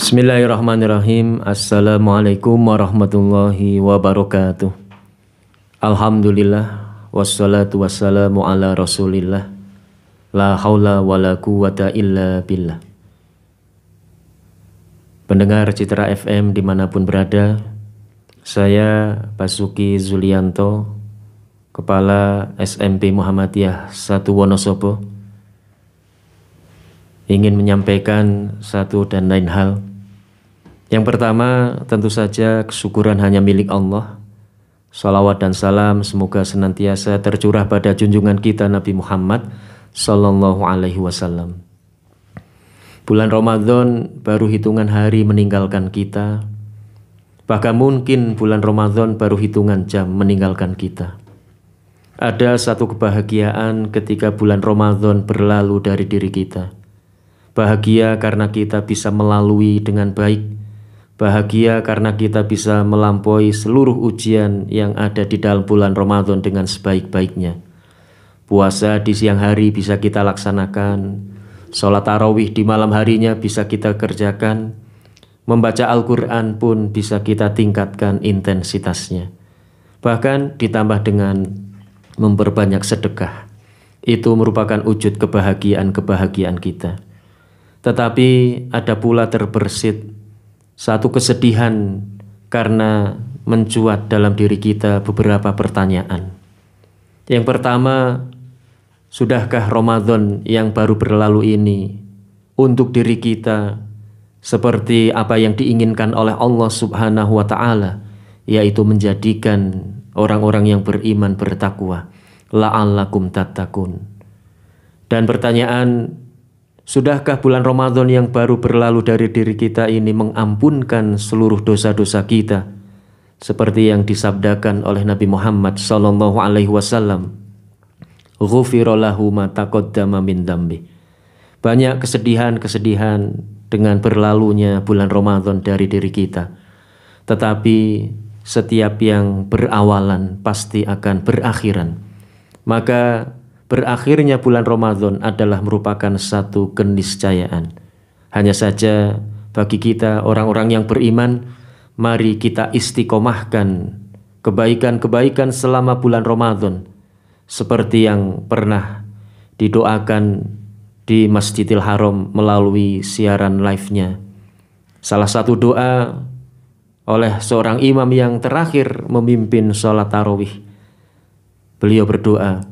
Bismillahirrahmanirrahim. Assalamualaikum warahmatullahi wabarakatuh. Alhamdulillah wassalatu wassalamu ala Rasulillah. La haula wala quwata illa billah. Pendengar Citra FM dimanapun berada, saya Basuki Zulianto, Kepala SMP Muhammadiyah 1 Wonosobo, ingin menyampaikan satu dan lain hal. Yang pertama tentu saja kesyukuran hanya milik Allah. Salawat dan salam semoga senantiasa tercurah pada junjungan kita Nabi Muhammad Sallallahu Alaihi Wasallam. Bulan Ramadan baru hitungan hari meninggalkan kita. Bahkan mungkin bulan Ramadan baru hitungan jam meninggalkan kita. Ada satu kebahagiaan ketika bulan Ramadan berlalu dari diri kita bahagia karena kita bisa melalui dengan baik, bahagia karena kita bisa melampaui seluruh ujian yang ada di dalam bulan Ramadan dengan sebaik-baiknya. Puasa di siang hari bisa kita laksanakan, sholat tarawih di malam harinya bisa kita kerjakan, membaca Al-Quran pun bisa kita tingkatkan intensitasnya. Bahkan ditambah dengan memperbanyak sedekah. Itu merupakan wujud kebahagiaan-kebahagiaan kita. Tetapi ada pula terbersit satu kesedihan karena mencuat dalam diri kita beberapa pertanyaan. Yang pertama, sudahkah Ramadan yang baru berlalu ini untuk diri kita seperti apa yang diinginkan oleh Allah Subhanahu wa taala yaitu menjadikan orang-orang yang beriman bertakwa la'allakum tattaqun. Dan pertanyaan Sudahkah bulan Ramadan yang baru berlalu dari diri kita ini mengampunkan seluruh dosa-dosa kita? Seperti yang disabdakan oleh Nabi Muhammad sallallahu alaihi wasallam. Ghufirallahu ma taqaddama Banyak kesedihan-kesedihan dengan berlalunya bulan Ramadan dari diri kita. Tetapi setiap yang berawalan pasti akan berakhiran. Maka berakhirnya bulan Ramadan adalah merupakan satu keniscayaan. Hanya saja bagi kita orang-orang yang beriman, mari kita istiqomahkan kebaikan-kebaikan selama bulan Ramadan seperti yang pernah didoakan di Masjidil Haram melalui siaran live-nya. Salah satu doa oleh seorang imam yang terakhir memimpin sholat tarawih. Beliau berdoa,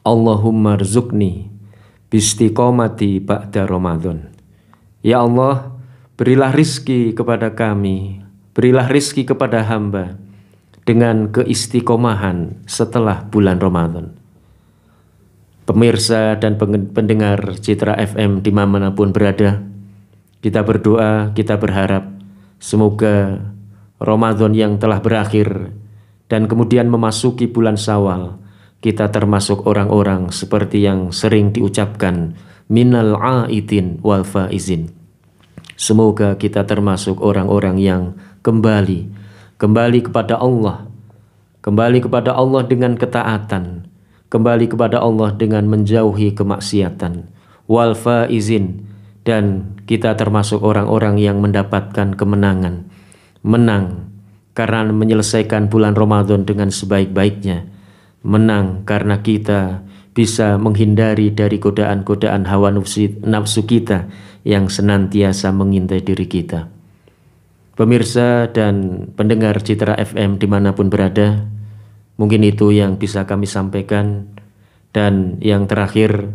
Allahumma rizukni bistiqomati ba'da Ramadan. Ya Allah, berilah rizki kepada kami, berilah rizki kepada hamba dengan keistiqomahan setelah bulan Ramadan. Pemirsa dan pendengar Citra FM dimanapun berada, kita berdoa, kita berharap semoga Ramadan yang telah berakhir dan kemudian memasuki bulan Syawal kita termasuk orang-orang seperti yang sering diucapkan minal aidin wal faizin. Semoga kita termasuk orang-orang yang kembali kembali kepada Allah, kembali kepada Allah dengan ketaatan, kembali kepada Allah dengan menjauhi kemaksiatan wal faizin dan kita termasuk orang-orang yang mendapatkan kemenangan menang karena menyelesaikan bulan Ramadan dengan sebaik-baiknya menang karena kita bisa menghindari dari godaan-godaan hawa nafsu, kita yang senantiasa mengintai diri kita. Pemirsa dan pendengar Citra FM dimanapun berada, mungkin itu yang bisa kami sampaikan. Dan yang terakhir,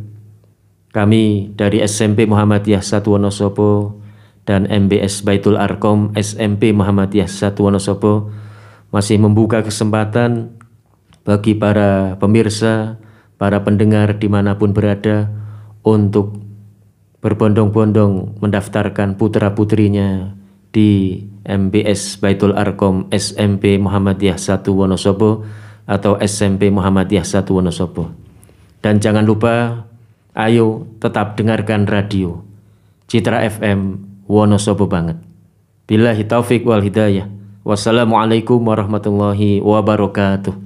kami dari SMP Muhammadiyah Satu Wonosobo dan MBS Baitul Arkom SMP Muhammadiyah Satu Wonosobo masih membuka kesempatan bagi para pemirsa, para pendengar dimanapun berada untuk berbondong-bondong mendaftarkan putra-putrinya di MBS Baitul Arkom SMP Muhammadiyah 1 Wonosobo atau SMP Muhammadiyah 1 Wonosobo. Dan jangan lupa, ayo tetap dengarkan radio Citra FM Wonosobo banget. bila taufik wal hidayah. Wassalamualaikum warahmatullahi wabarakatuh.